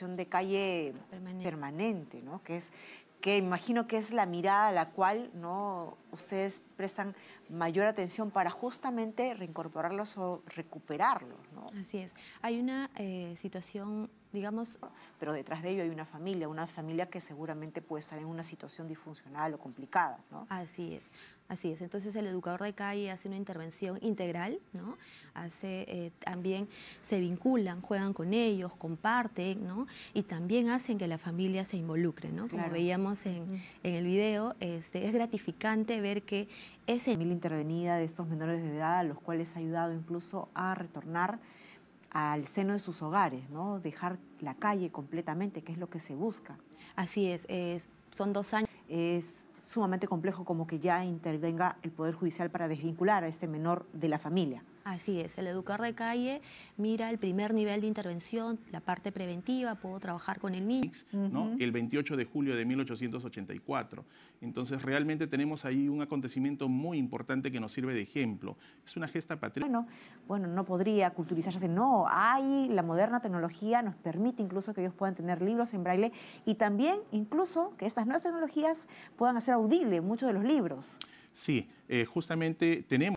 de calle permanente, ¿no? que es que imagino que es la mirada a la cual ¿no? ustedes prestan mayor atención para justamente reincorporarlos o recuperarlos. ¿no? Así es. Hay una eh, situación, digamos... Pero detrás de ello hay una familia, una familia que seguramente puede estar en una situación disfuncional o complicada. ¿no? Así es. Así es, entonces el educador de calle hace una intervención integral, ¿no? Hace, eh, también se vinculan, juegan con ellos, comparten, ¿no? Y también hacen que la familia se involucre, ¿no? Como veíamos en, el video, este, es gratificante ver que ese... Mil intervenida de estos menores de edad, a los cuales ha ayudado incluso a retornar al seno de sus hogares, ¿no? Dejar la calle completamente, que es lo que se busca. Así es, son dos años. Es sumamente complejo como que ya intervenga el Poder Judicial para desvincular a este menor de la familia. Así es, el educar de calle mira el primer nivel de intervención, la parte preventiva, puedo trabajar con el niño. ¿no? El 28 de julio de 1884. Entonces realmente tenemos ahí un acontecimiento muy importante que nos sirve de ejemplo. Es una gesta patriótica. Bueno, bueno, no podría culturizarse, no, hay la moderna tecnología, nos permite incluso que ellos puedan tener libros en braille y también incluso que estas nuevas tecnologías puedan hacer audible muchos de los libros. Sí, eh, justamente tenemos